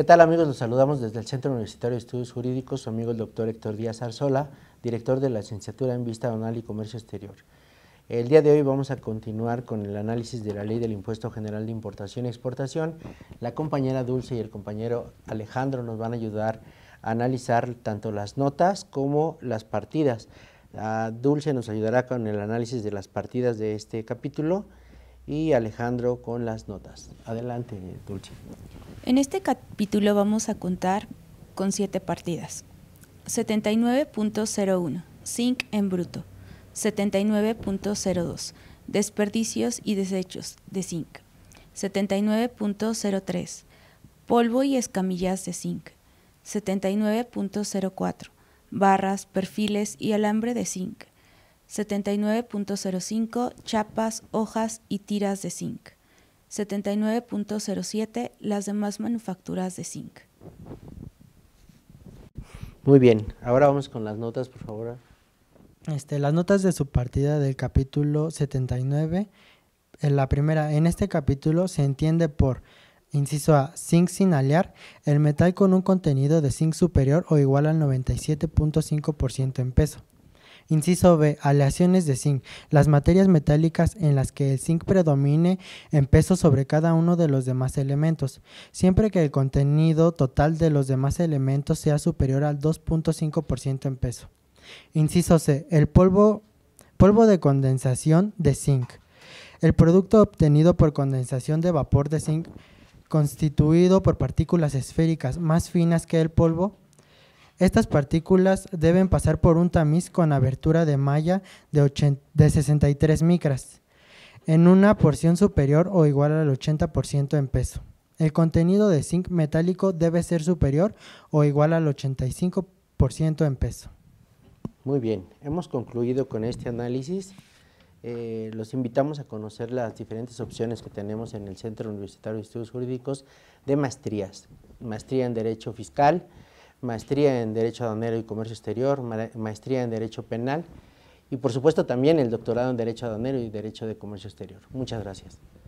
¿Qué tal amigos? Los saludamos desde el Centro Universitario de Estudios Jurídicos, su amigo el doctor Héctor Díaz Arzola, director de la licenciatura en Vista Donal y Comercio Exterior. El día de hoy vamos a continuar con el análisis de la ley del Impuesto General de Importación y Exportación. La compañera Dulce y el compañero Alejandro nos van a ayudar a analizar tanto las notas como las partidas. Ah, Dulce nos ayudará con el análisis de las partidas de este capítulo y Alejandro con las notas. Adelante, Dulce. En este capítulo vamos a contar con siete partidas. 79.01, zinc en bruto. 79.02, desperdicios y desechos de zinc. 79.03, polvo y escamillas de zinc. 79.04, barras, perfiles y alambre de zinc. 79.05 chapas, hojas y tiras de zinc. 79.07 las demás manufacturas de zinc. Muy bien, ahora vamos con las notas, por favor. Este, las notas de su partida del capítulo 79. En la primera, en este capítulo se entiende por Inciso A. Zinc sin alear. El metal con un contenido de zinc superior o igual al 97.5% en peso. Inciso B. Aleaciones de zinc. Las materias metálicas en las que el zinc predomine en peso sobre cada uno de los demás elementos, siempre que el contenido total de los demás elementos sea superior al 2.5% en peso. Inciso C. El polvo, polvo de condensación de zinc. El producto obtenido por condensación de vapor de zinc constituido por partículas esféricas más finas que el polvo estas partículas deben pasar por un tamiz con abertura de malla de, 63 micras, en una porción superior o igual al 80% en peso. El contenido de zinc metálico debe ser superior o igual al 85% en peso. Muy bien, hemos concluido con este análisis. Eh, los invitamos a conocer las diferentes opciones que tenemos en el Centro Universitario de Estudios Jurídicos de maestrías. Maestría en Derecho Fiscal, maestría en Derecho Aduanero y Comercio Exterior, maestría en Derecho Penal y por supuesto también el doctorado en Derecho Aduanero y Derecho de Comercio Exterior. Muchas gracias.